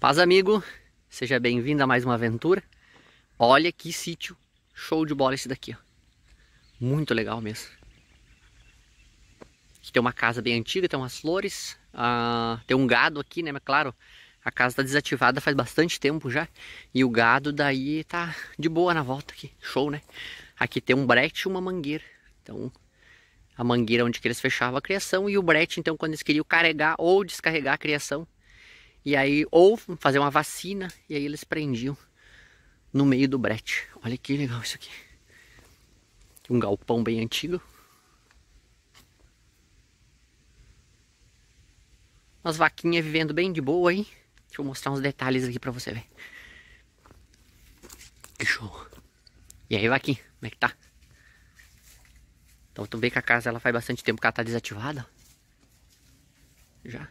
Paz amigo, seja bem-vindo a mais uma aventura. Olha que sítio show de bola esse daqui, ó. Muito legal mesmo. Aqui tem uma casa bem antiga, tem umas flores, ah, tem um gado aqui, né? Mas claro, a casa está desativada faz bastante tempo já. E o gado daí tá de boa na volta aqui, show, né? Aqui tem um brete e uma mangueira. Então, a mangueira onde que eles fechavam a criação e o brete, então, quando eles queriam carregar ou descarregar a criação, e aí, ou fazer uma vacina, e aí eles prendiam no meio do brete. Olha que legal isso aqui. Um galpão bem antigo. as vaquinhas vivendo bem de boa, hein? Deixa eu mostrar uns detalhes aqui pra você ver. Que show. E aí, vaquinha, como é que tá? Então tu vê que a casa ela faz bastante tempo que ela tá desativada. Já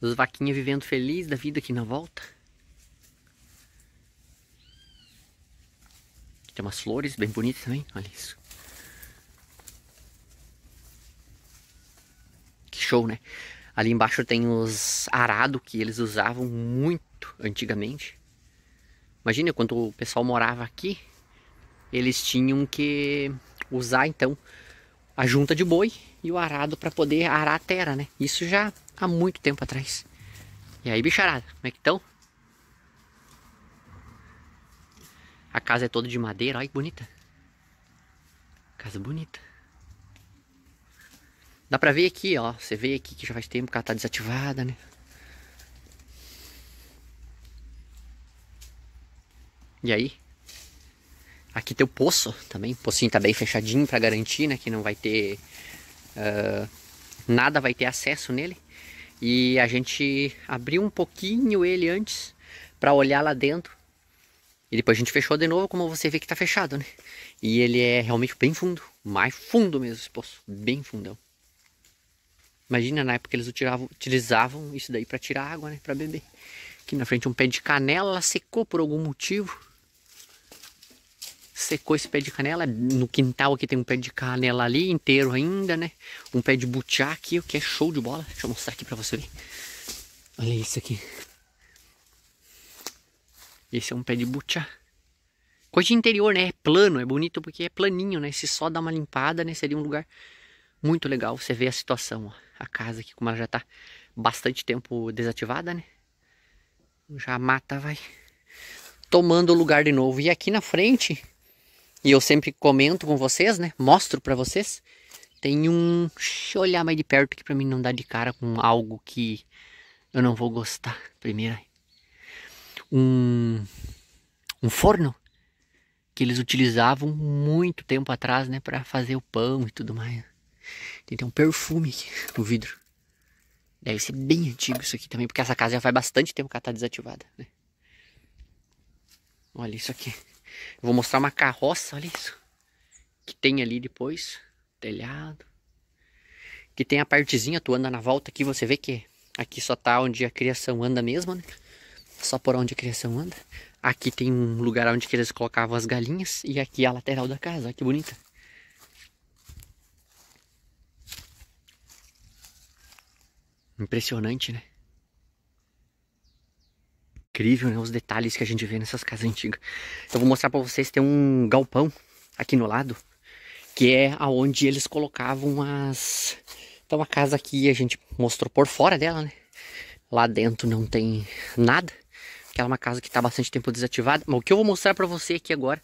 os vaquinhas vivendo feliz da vida aqui na volta. Tem umas flores bem bonitas também, olha isso. Que show, né? Ali embaixo tem os arado que eles usavam muito antigamente. Imagina quando o pessoal morava aqui, eles tinham que usar então a junta de boi e o arado para poder arar a terra, né? Isso já há muito tempo atrás. E aí, bicharada, como é que estão? A casa é toda de madeira, olha que bonita. Casa bonita. Dá pra ver aqui, ó. Você vê aqui que já faz tempo que ela tá desativada, né? E aí? Aqui tem o poço também. O pocinho tá bem fechadinho pra garantir, né? Que não vai ter ah, nada vai ter acesso nele. E a gente abriu um pouquinho ele antes para olhar lá dentro. E depois a gente fechou de novo, como você vê que está fechado, né? E ele é realmente bem fundo, mais fundo mesmo esse poço, bem fundão. Imagina na época eles utilizavam, utilizavam isso daí para tirar água, né, para beber. Aqui na frente um pé de canela secou por algum motivo secou esse pé de canela. No quintal aqui tem um pé de canela ali inteiro ainda, né? Um pé de butiá aqui, o que é show de bola. Deixa eu mostrar aqui pra você ver. Olha isso aqui. Esse é um pé de butiá. Coisa de interior, né? É plano, é bonito porque é planinho, né? Se só dá uma limpada, né? Seria um lugar muito legal. Você vê a situação, ó. A casa aqui, como ela já tá bastante tempo desativada, né? Já mata vai tomando o lugar de novo. E aqui na frente e eu sempre comento com vocês, né? Mostro para vocês. Tem um... Deixa eu olhar mais de perto aqui para mim não dar de cara com algo que eu não vou gostar. Primeiro, um, um forno que eles utilizavam muito tempo atrás, né? para fazer o pão e tudo mais. Tem um perfume aqui no vidro. Deve ser bem antigo isso aqui também, porque essa casa já faz bastante tempo que ela tá desativada, né? Olha isso aqui. Eu vou mostrar uma carroça, olha isso. Que tem ali depois, telhado. Que tem a partezinha, tu anda na volta aqui, você vê que aqui só tá onde a criação anda mesmo, né? Só por onde a criação anda. Aqui tem um lugar onde eles colocavam as galinhas e aqui é a lateral da casa, olha que bonita. Impressionante, né? incrível, né? Os detalhes que a gente vê nessas casas antigas. Então, eu vou mostrar para vocês, tem um galpão aqui no lado, que é aonde eles colocavam as... Então a casa aqui a gente mostrou por fora dela, né? Lá dentro não tem nada, Que ela é uma casa que está bastante tempo desativada. Mas o que eu vou mostrar para você aqui agora,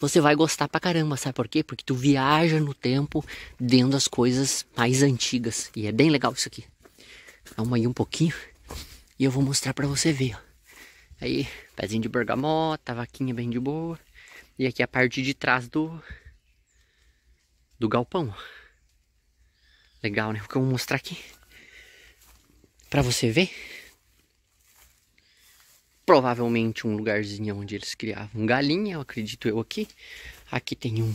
você vai gostar pra caramba, sabe por quê? Porque tu viaja no tempo dentro das coisas mais antigas. E é bem legal isso aqui. Vamos aí um pouquinho e eu vou mostrar para você ver, ó. Aí, pezinho de bergamota, vaquinha bem de boa. E aqui é a parte de trás do do galpão. Legal, né? O que eu vou mostrar aqui para você ver. Provavelmente um lugarzinho onde eles criavam galinha, eu acredito eu aqui. Aqui tem um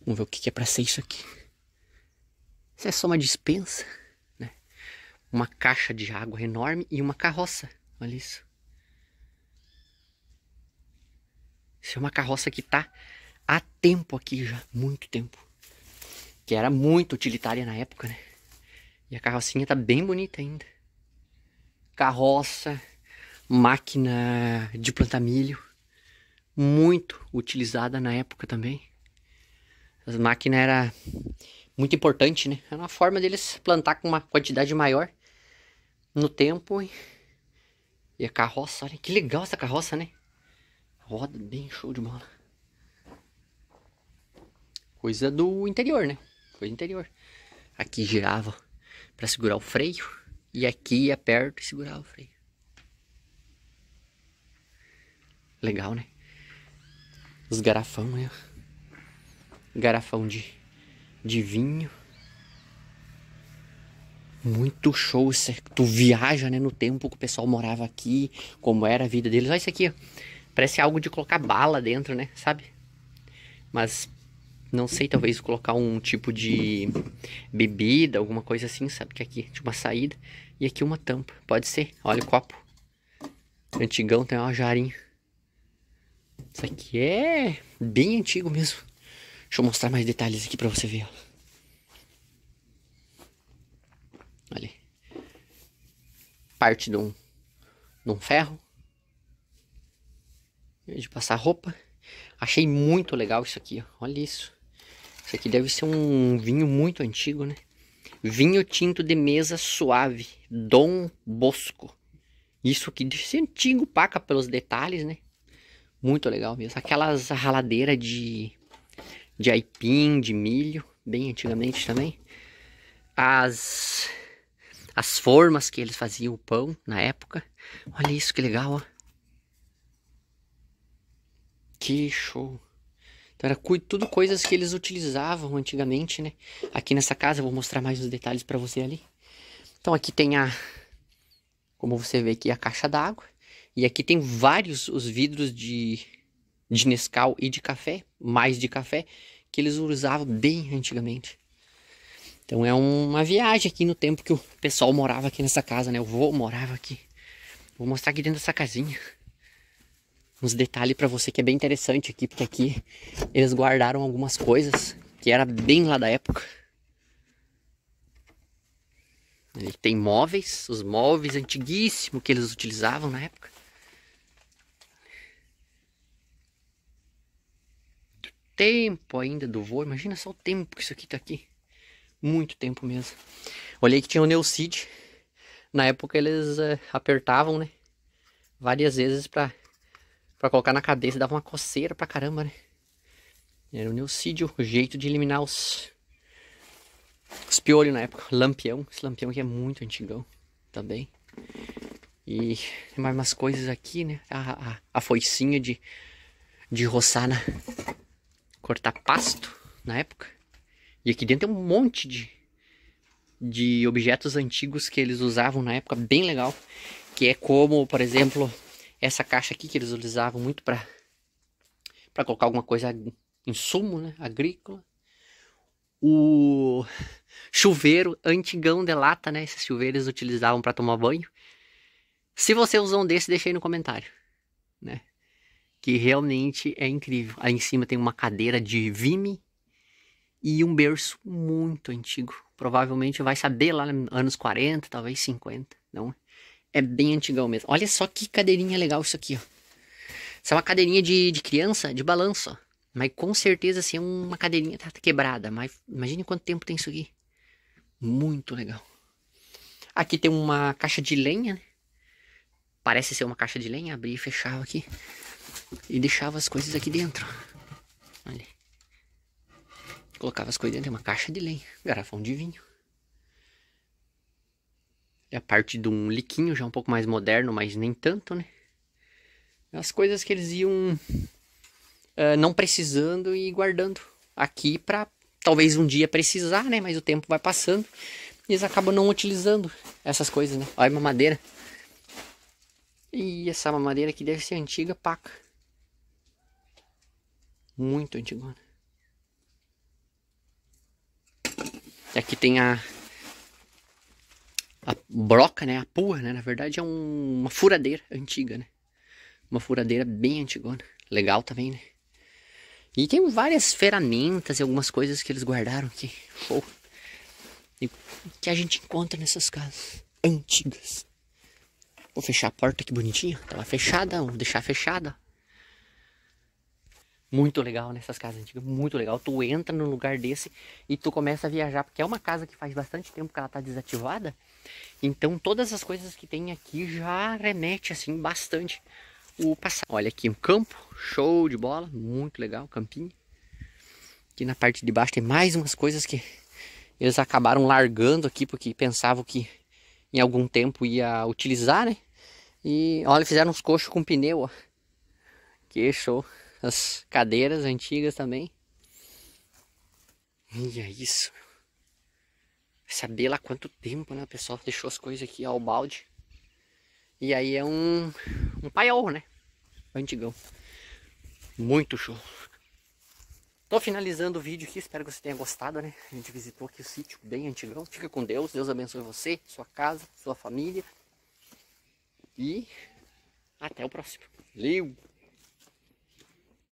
Vamos ver o que, é para ser isso aqui. Isso é só uma dispensa, né? Uma caixa de água enorme e uma carroça. Olha isso. Isso é uma carroça que tá há tempo aqui já, muito tempo. Que era muito utilitária na época, né? E a carrocinha tá bem bonita ainda. Carroça, máquina de plantar milho, muito utilizada na época também. As máquinas era muito importante, né? Era uma forma deles plantar com uma quantidade maior no tempo e e a carroça, olha que legal essa carroça, né? Roda bem show de bola. Coisa do interior, né? Coisa interior. Aqui girava para segurar o freio. E aqui ia perto e segurava o freio. Legal, né? Os garrafão, né? Garrafão de, de vinho. Muito show. Tu viaja, né, no tempo que o pessoal morava aqui, como era a vida deles. Olha isso aqui, ó. Parece algo de colocar bala dentro, né? Sabe? Mas não sei, talvez colocar um tipo de bebida, alguma coisa assim, sabe? Que aqui tinha uma saída e aqui uma tampa. Pode ser. Olha o copo. Antigão tem uma jarinha. Isso aqui é bem antigo mesmo. Deixa eu mostrar mais detalhes aqui pra você ver, ó. ali. Parte de um, de um ferro. De passar roupa. Achei muito legal isso aqui, ó. olha isso. Isso aqui deve ser um vinho muito antigo, né? Vinho tinto de mesa suave, Dom Bosco. Isso aqui deve ser antigo, paca pelos detalhes, né? Muito legal mesmo. Aquelas raladeiras de, de aipim, de milho, bem antigamente também. As as formas que eles faziam o pão na época. Olha isso que legal, ó. Que show. Então era tudo coisas que eles utilizavam antigamente, né? Aqui nessa casa, vou mostrar mais os detalhes para você ali. Então aqui tem a como você vê aqui a caixa d'água. E aqui tem vários os vidros de, de Nescau e de café, mais de café, que eles usavam bem antigamente. Então é uma viagem aqui no tempo que o pessoal morava aqui nessa casa, né? O vô morava aqui. Vou mostrar aqui dentro dessa casinha. Uns detalhes para você que é bem interessante aqui, porque aqui eles guardaram algumas coisas que era bem lá da época. Ele tem móveis, os móveis antiguíssimos que eles utilizavam na época. tempo ainda do voo, imagina só o tempo que isso aqui tá aqui muito tempo mesmo. Olhei que tinha o Neucid. Na época eles uh, apertavam, né? Várias vezes pra, pra colocar na cabeça. Dava uma coceira pra caramba, né? Era o Neucídio, o jeito de eliminar os, os piolhos na época. Lampião, esse lampião que é muito antigão também. E tem mais umas coisas aqui, né? A, a, a foicinha de, de roçar na... Cortar pasto na época. E aqui dentro tem um monte de, de objetos antigos que eles usavam na época, bem legal. Que é como, por exemplo, essa caixa aqui que eles utilizavam muito para para colocar alguma coisa insumo, né, agrícola. O chuveiro antigão de lata, né? Esses chuveiros utilizavam para tomar banho. Se você usou um desse, deixa aí no comentário, né? Que realmente é incrível. Aí em cima tem uma cadeira de Vime e um berço muito antigo. Provavelmente vai saber lá anos 40, talvez 50. Não, é? é bem antigão mesmo. Olha só que cadeirinha legal isso aqui, ó. Isso é uma cadeirinha de, de criança, de balanço, ó. Mas com certeza, assim, é uma cadeirinha tá quebrada. Mas imagine quanto tempo tem isso aqui. Muito legal. Aqui tem uma caixa de lenha, né? Parece ser uma caixa de lenha. Abria e fechava aqui. E deixava as coisas aqui dentro. Olha. Colocava as coisas dentro de uma caixa de lenha, garrafão de vinho. É a parte de um liquinho já um pouco mais moderno, mas nem tanto, né? As coisas que eles iam uh, não precisando e guardando aqui para talvez um dia precisar, né? Mas o tempo vai passando e eles acabam não utilizando essas coisas, né? Olha uma madeira. E essa mamadeira aqui deve ser antiga, paca. Muito né? E aqui tem a, a broca, né? A pua né? Na verdade é um, uma furadeira antiga, né? Uma furadeira bem antigona. Legal também, né? E tem várias ferramentas e algumas coisas que eles guardaram aqui. Show. E que a gente encontra nessas casas antigas. Vou fechar a porta aqui bonitinha. Tava fechada, vou deixar fechada. Muito legal nessas casas antigas, muito legal. Tu entra num lugar desse e tu começa a viajar, porque é uma casa que faz bastante tempo que ela tá desativada. Então todas as coisas que tem aqui já remete assim bastante o passado. Olha aqui um campo, show de bola, muito legal, campinho. Aqui na parte de baixo tem mais umas coisas que eles acabaram largando aqui porque pensavam que em algum tempo ia utilizar, né? E olha, fizeram uns coxos com pneu, ó. Que show as cadeiras antigas também. E é isso. saber lá quanto tempo, né? O pessoal deixou as coisas aqui ao balde. E aí é um, um paiol, né? Antigão. Muito show. Tô finalizando o vídeo aqui, espero que você tenha gostado, né? A gente visitou aqui o sítio bem antigão. Fica com Deus, Deus abençoe você, sua casa, sua família. E até o próximo. Valeu!